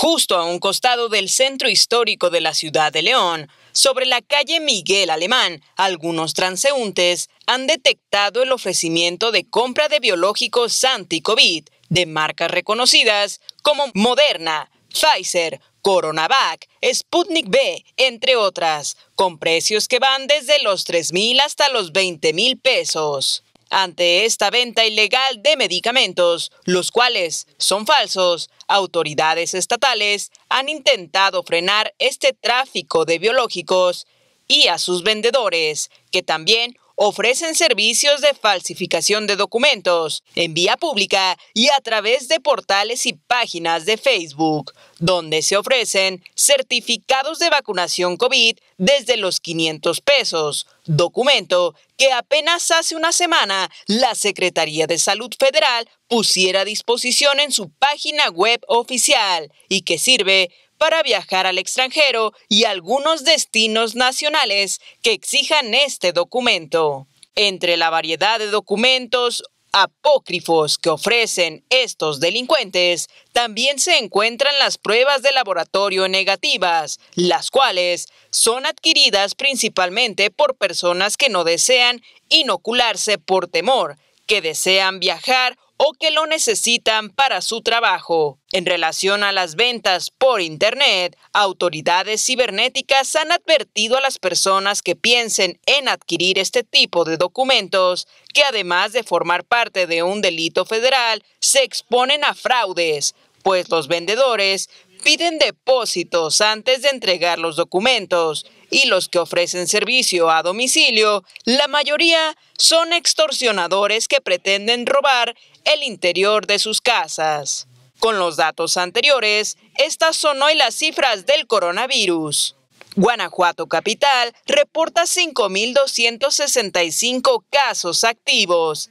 justo a un costado del centro histórico de la ciudad de León, sobre la calle Miguel Alemán, algunos transeúntes han detectado el ofrecimiento de compra de biológicos anti-COVID de marcas reconocidas como Moderna, Pfizer, Coronavac, Sputnik B, entre otras, con precios que van desde los 3.000 hasta los 20.000 mil pesos ante esta venta ilegal de medicamentos, los cuales son falsos. Autoridades estatales han intentado frenar este tráfico de biológicos y a sus vendedores, que también ofrecen servicios de falsificación de documentos en vía pública y a través de portales y páginas de Facebook, donde se ofrecen certificados de vacunación COVID desde los 500 pesos, documento que apenas hace una semana la Secretaría de Salud Federal pusiera a disposición en su página web oficial y que sirve para viajar al extranjero y algunos destinos nacionales que exijan este documento. Entre la variedad de documentos apócrifos que ofrecen estos delincuentes, también se encuentran las pruebas de laboratorio negativas, las cuales son adquiridas principalmente por personas que no desean inocularse por temor que desean viajar o que lo necesitan para su trabajo. En relación a las ventas por Internet, autoridades cibernéticas han advertido a las personas que piensen en adquirir este tipo de documentos, que además de formar parte de un delito federal, se exponen a fraudes, pues los vendedores piden depósitos antes de entregar los documentos y los que ofrecen servicio a domicilio, la mayoría son extorsionadores que pretenden robar el interior de sus casas. Con los datos anteriores, estas son hoy las cifras del coronavirus. Guanajuato Capital reporta 5.265 casos activos,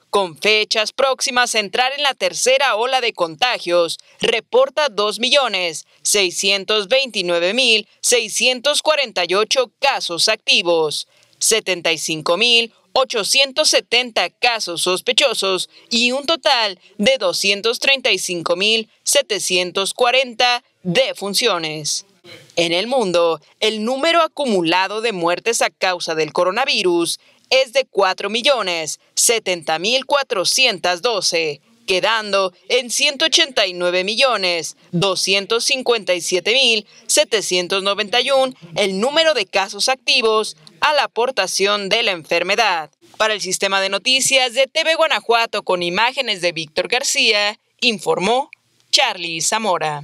Con fechas próximas a entrar en la tercera ola de contagios, reporta 2.629.648 casos activos, 75.870 casos sospechosos y un total de 235.740 defunciones. En el mundo, el número acumulado de muertes a causa del coronavirus es de 4.070.412, quedando en 189.257.791 el número de casos activos a la aportación de la enfermedad. Para el sistema de noticias de TV Guanajuato con imágenes de Víctor García, informó Charlie Zamora.